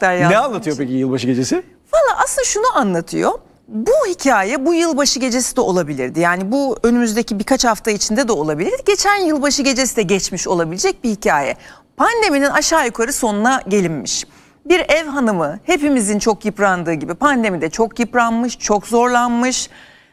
başlıklar yazdım. Ne anlatıyor peki yılbaşı gecesi? Valla aslında şunu anlatıyor. Bu hikaye bu yılbaşı gecesi de olabilirdi. Yani bu önümüzdeki birkaç hafta içinde de olabilirdi. Geçen yılbaşı gecesi de geçmiş olabilecek bir hikaye. Pandeminin aşağı yukarı sonuna gelinmiş. Bir ev hanımı hepimizin çok yıprandığı gibi pandemide çok yıpranmış, çok zorlanmış.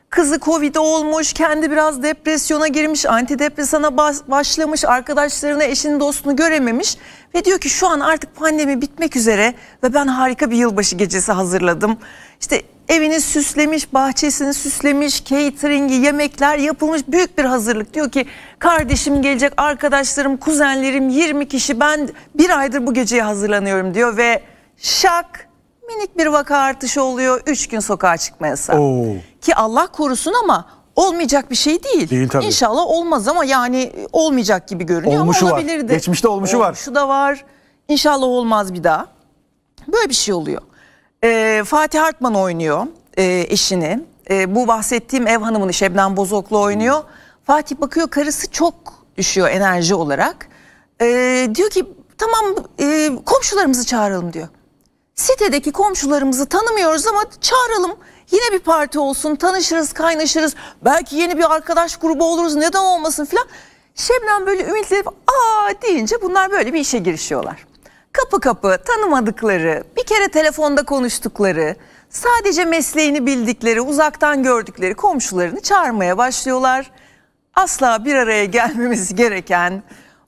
Kızı Covid olmuş, kendi biraz depresyona girmiş, antidepresana başlamış, arkadaşlarını, eşini, dostunu görememiş. Ve diyor ki şu an artık pandemi bitmek üzere ve ben harika bir yılbaşı gecesi hazırladım. İşte evini süslemiş, bahçesini süslemiş, catering'i, yemekler yapılmış büyük bir hazırlık. Diyor ki kardeşim gelecek, arkadaşlarım, kuzenlerim 20 kişi ben bir aydır bu geceye hazırlanıyorum diyor ve şak minik bir vaka artışı oluyor. üç gün sokağa çıkma yasağı. Oo. Ki Allah korusun ama olmayacak bir şey değil. Değil tabii. İnşallah olmaz ama yani olmayacak gibi görünüyor olmuşu ama olabilirdi. Var. Geçmişte olmuşu var. Şu da var. İnşallah olmaz bir daha. Böyle bir şey oluyor. Ee, Fatih Hartman oynuyor e, eşini. E, bu bahsettiğim ev hanımını Şebnem Bozoklu oynuyor. Hmm. Fatih bakıyor karısı çok düşüyor enerji olarak. E, diyor ki tamam e, komşularımızı çağıralım diyor sitedeki komşularımızı tanımıyoruz ama çağıralım. Yine bir parti olsun, tanışırız, kaynaşırız. Belki yeni bir arkadaş grubu oluruz, neden olmasın filan. Şebnem böyle ümitlenip aa deyince bunlar böyle bir işe girişiyorlar. Kapı kapı tanımadıkları, bir kere telefonda konuştukları, sadece mesleğini bildikleri, uzaktan gördükleri komşularını çağırmaya başlıyorlar. Asla bir araya gelmemiz gereken,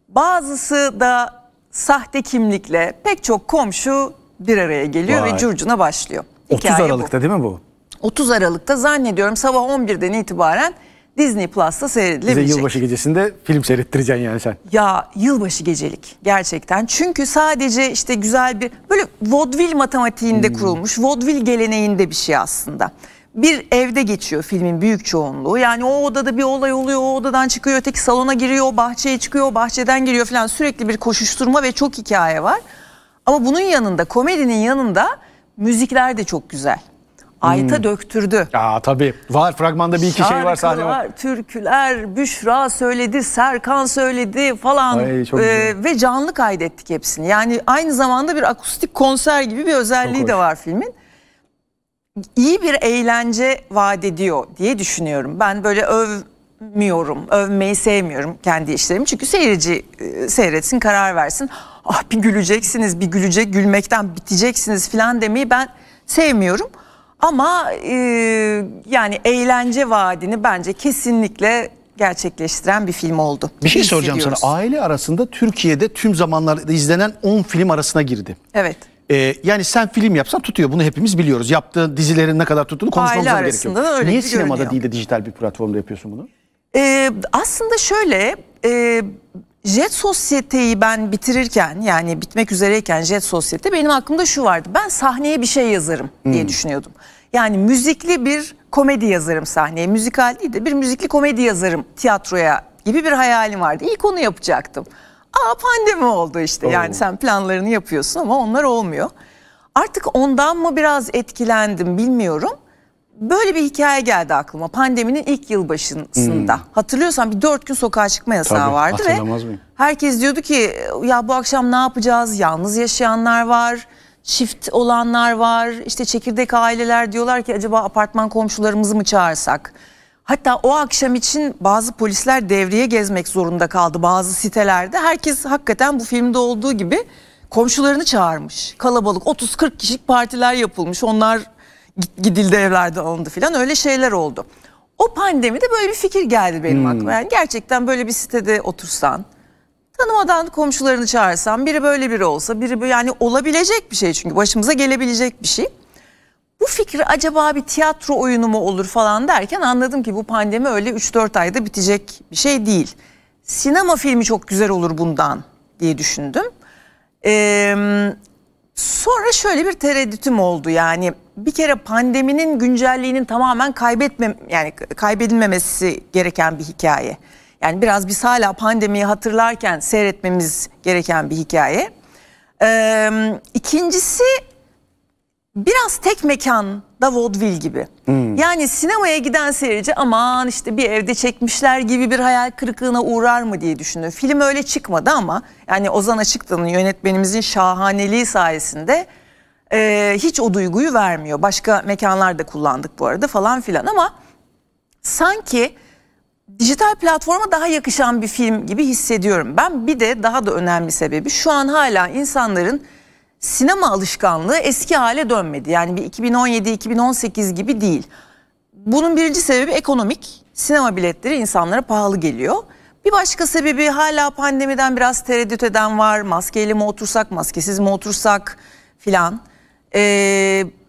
bazısı da sahte kimlikle pek çok komşu bir araya geliyor Vay. ve curcuna başlıyor. 30 Hikaye Aralık'ta bu. değil mi bu? 30 Aralık'ta zannediyorum sabah 11'den itibaren Disney Plus'ta seyredilebilecek. Bize yılbaşı gecesinde film seyrettireceksin yani sen. Ya yılbaşı gecelik gerçekten. Çünkü sadece işte güzel bir böyle vaudeville matematiğinde hmm. kurulmuş, vaudeville geleneğinde bir şey aslında. Bir evde geçiyor filmin büyük çoğunluğu. Yani o odada bir olay oluyor, o odadan çıkıyor, öteki salona giriyor, bahçeye çıkıyor, bahçeden giriyor falan sürekli bir koşuşturma ve çok hikaye var. Ama bunun yanında komedinin yanında müzikler de çok güzel. Ayta hmm. döktürdü. Aa tabii. Var fragmanda bir iki Şarkılar, şey var sahne var. türküler, Büşra söyledi, Serkan söyledi falan Ay, ee, ve canlı kaydettik hepsini. Yani aynı zamanda bir akustik konser gibi bir özelliği de var filmin. İyi bir eğlence vaat ediyor diye düşünüyorum. Ben böyle övmüyorum, övmeyi sevmiyorum kendi işlerimi. Çünkü seyirci e, seyretsin, karar versin ah bir güleceksiniz bir gülecek gülmekten biteceksiniz filan demeyi ben sevmiyorum. Ama e, yani eğlence vaadini bence kesinlikle gerçekleştiren bir film oldu. Bir şey soracağım sana. Aile arasında Türkiye'de tüm zamanlarda izlenen 10 film arasına girdi. Evet. Ee, yani sen film yapsan tutuyor. Bunu hepimiz biliyoruz. Yaptığı dizilerin ne kadar tuttuğunu konuşmamıza gerek yok. Öyle Niye sinemada görünüyor. değil de dijital bir platformda yapıyorsun bunu? Ee, aslında şöyle e, Jet Sosyete'yi ben bitirirken yani bitmek üzereyken Jet Sosyete benim aklımda şu vardı. Ben sahneye bir şey yazarım diye hmm. düşünüyordum. Yani müzikli bir komedi yazarım sahneye. Müzikal değil de bir müzikli komedi yazarım tiyatroya gibi bir hayalim vardı. İlk onu yapacaktım. Aa pandemi oldu işte. Oo. Yani sen planlarını yapıyorsun ama onlar olmuyor. Artık ondan mı biraz etkilendim bilmiyorum. Böyle bir hikaye geldi aklıma pandeminin ilk yılbaşısında. Hmm. Hatırlıyorsan bir dört gün sokağa çıkma yasağı Tabii, vardı ve miyim? herkes diyordu ki ya bu akşam ne yapacağız? Yalnız yaşayanlar var, çift olanlar var, işte çekirdek aileler diyorlar ki acaba apartman komşularımızı mı çağırsak? Hatta o akşam için bazı polisler devreye gezmek zorunda kaldı bazı sitelerde. Herkes hakikaten bu filmde olduğu gibi komşularını çağırmış. Kalabalık 30-40 kişilik partiler yapılmış. Onlar gidildi evlerde alındı filan öyle şeyler oldu. O pandemide böyle bir fikir geldi benim hmm. aklıma. Yani gerçekten böyle bir sitede otursan, tanımadan komşularını çağırsan, biri böyle biri olsa, biri böyle, yani olabilecek bir şey çünkü başımıza gelebilecek bir şey. Bu fikri acaba bir tiyatro oyunu mu olur falan derken anladım ki bu pandemi öyle 3-4 ayda bitecek bir şey değil. Sinema filmi çok güzel olur bundan diye düşündüm. Ee, sonra şöyle bir tereddütüm oldu yani bir kere pandeminin güncelliğinin tamamen kaybetme yani kaybedilmemesi gereken bir hikaye. Yani biraz biz hala pandemiyi hatırlarken seyretmemiz gereken bir hikaye. Ee, ikincisi biraz tek mekanda vaudeville gibi. Hmm. Yani sinemaya giden seyirci aman işte bir evde çekmişler gibi bir hayal kırıklığına uğrar mı diye düşünüyor. Film öyle çıkmadı ama yani Ozan Açıklı'nın yönetmenimizin şahaneliği sayesinde e, hiç o duyguyu vermiyor. Başka mekanlarda kullandık bu arada falan filan ama sanki dijital platforma daha yakışan bir film gibi hissediyorum. Ben bir de daha da önemli sebebi şu an hala insanların sinema alışkanlığı eski hale dönmedi. Yani bir 2017-2018 gibi değil. Bunun birinci sebebi ekonomik. Sinema biletleri insanlara pahalı geliyor. Bir başka sebebi hala pandemiden biraz tereddüt eden var. Maskeyle mi otursak, maskesiz mi otursak filan. E,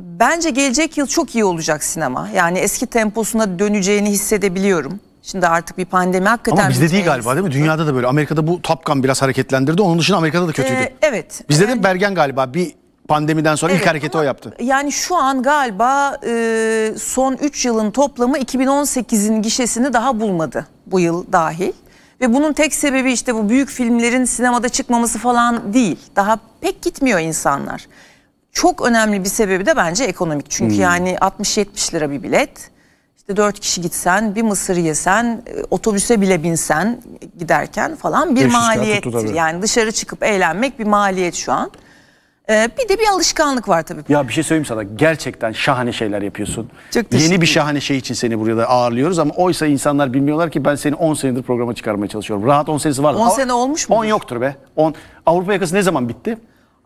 bence gelecek yıl çok iyi olacak sinema. Yani eski temposuna döneceğini hissedebiliyorum. Şimdi artık bir pandemi hakikaten... Ama bizde değil galiba değil mi? Dünyada da böyle. Amerika'da bu Top Gun biraz hareketlendirdi. Onun dışında Amerika'da da kötüydü. Ee, evet. Bizde yani, de Bergen galiba bir pandemiden sonra evet, ilk hareketi o yaptı. Yani şu an galiba e, son 3 yılın toplamı 2018'in gişesini daha bulmadı bu yıl dahil. Ve bunun tek sebebi işte bu büyük filmlerin sinemada çıkmaması falan değil. Daha pek gitmiyor insanlar. Çok önemli bir sebebi de bence ekonomik. Çünkü hmm. yani 60-70 lira bir bilet. İşte 4 kişi gitsen, bir mısır yesen, e, otobüse bile binsen giderken falan bir maliyettir. Yani dışarı çıkıp eğlenmek bir maliyet şu an. Ee, bir de bir alışkanlık var tabii. Ya bir şey söyleyeyim sana. Gerçekten şahane şeyler yapıyorsun. Çok Yeni bir şahane şey için seni buraya da ağırlıyoruz ama oysa insanlar bilmiyorlar ki ben seni 10 senedir programa çıkarmaya çalışıyorum. Rahat 10 senesi var. 10 sene olmuş mu? 10 yoktur be. 10 Avrupa yakası ne zaman bitti?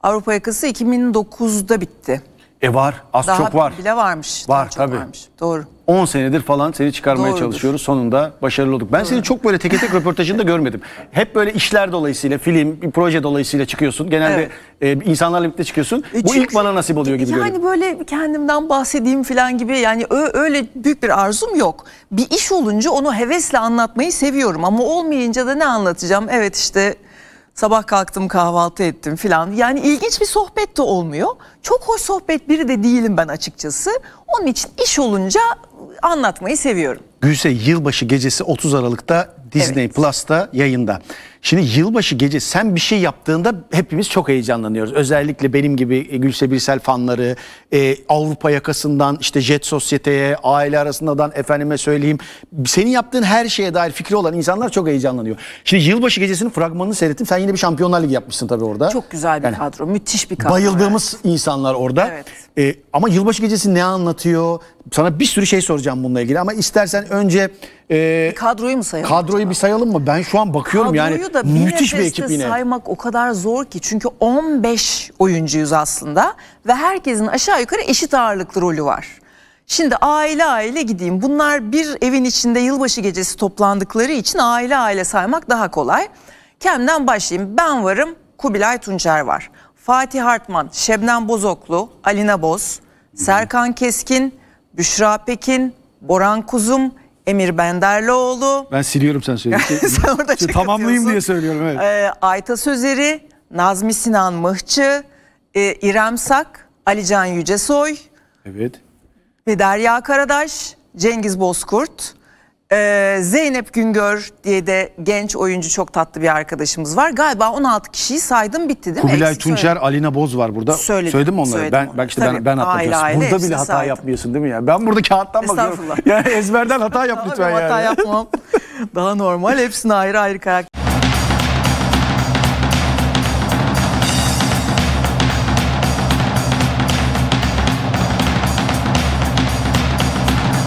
Avrupa yakası 2009'da bitti. E var, az Daha çok var. bile varmış. Var tabii. Varmış. Doğru. 10 senedir falan seni çıkarmaya Doğrudur. çalışıyoruz. Sonunda başarılı olduk. Ben Doğru. seni çok böyle teke tek röportajında görmedim. Hep böyle işler dolayısıyla, film, bir proje dolayısıyla çıkıyorsun. Genelde evet. e, insanlarla birlikte çıkıyorsun. E, Bu ilk bana nasip oluyor gibi yani görünüyor. Yani böyle kendimden bahsedeyim falan gibi yani öyle büyük bir arzum yok. Bir iş olunca onu hevesle anlatmayı seviyorum ama olmayınca da ne anlatacağım? Evet işte Sabah kalktım kahvaltı ettim filan. Yani ilginç bir sohbet de olmuyor. Çok hoş sohbet biri de değilim ben açıkçası. Onun için iş olunca anlatmayı seviyorum. Gülse yılbaşı gecesi 30 Aralık'ta Disney evet. Plus'ta yayında. Şimdi yılbaşı gece sen bir şey yaptığında hepimiz çok heyecanlanıyoruz. Özellikle benim gibi e, Gülse Birsel fanları, e, Avrupa yakasından işte Jet Sosyete'ye, aile arasından efendime söyleyeyim. Senin yaptığın her şeye dair fikri olan insanlar çok heyecanlanıyor. Şimdi yılbaşı gecesinin fragmanını seyrettim. Sen yine bir Şampiyonlar Ligi yapmışsın tabii orada. Çok güzel bir yani, kadro, müthiş bir kadro. Bayıldığımız evet. insanlar orada. Evet. E, ama yılbaşı gecesi ne anlatıyor? Sana bir sürü şey soracağım bununla ilgili ama istersen önce... E, kadroyu mu sayalım? Kadroyu acaba? bir sayalım mı? Ben şu an bakıyorum kadroyu yani da bir Müthiş bir ekip yine. saymak o kadar zor ki. Çünkü 15 oyuncuyuz aslında. Ve herkesin aşağı yukarı eşit ağırlıklı rolü var. Şimdi aile aile gideyim. Bunlar bir evin içinde yılbaşı gecesi toplandıkları için aile aile saymak daha kolay. Kendimden başlayayım. Ben varım, Kubilay Tuncer var. Fatih Hartman, Şebnem Bozoklu, Alina Boz, Serkan Keskin, Büşra Pekin, Boran Kuzum, Emir Benderlioğlu. Ben siliyorum sen söylüyorsun. sen orada şey, şey tamamlayayım diye söylüyorum. Evet. Ee, Ayta Sözeri, Nazmi Sinan Mıhçı, e, İrem Sak, Alican Yücesoy. Evet. Ve Derya Karadaş, Cengiz Bozkurt. Ee, Zeynep Güngör diye de genç oyuncu çok tatlı bir arkadaşımız var. Galiba 16 kişiyi saydım bitti değil mi? Kubilay Eksik Tunçer, söyledim. Alina Boz var burada. Söyledim, söyledim onları? Söyledim ben, belki ben işte Tabii, ben, ben aile, aile Burada bile hata saydım. yapmıyorsun değil mi ya? Ben burada kağıttan bakıyorum. Yani ezberden hata yap lütfen yani. Hata yapmam. Daha normal. Hepsini ayrı ayrı karakter.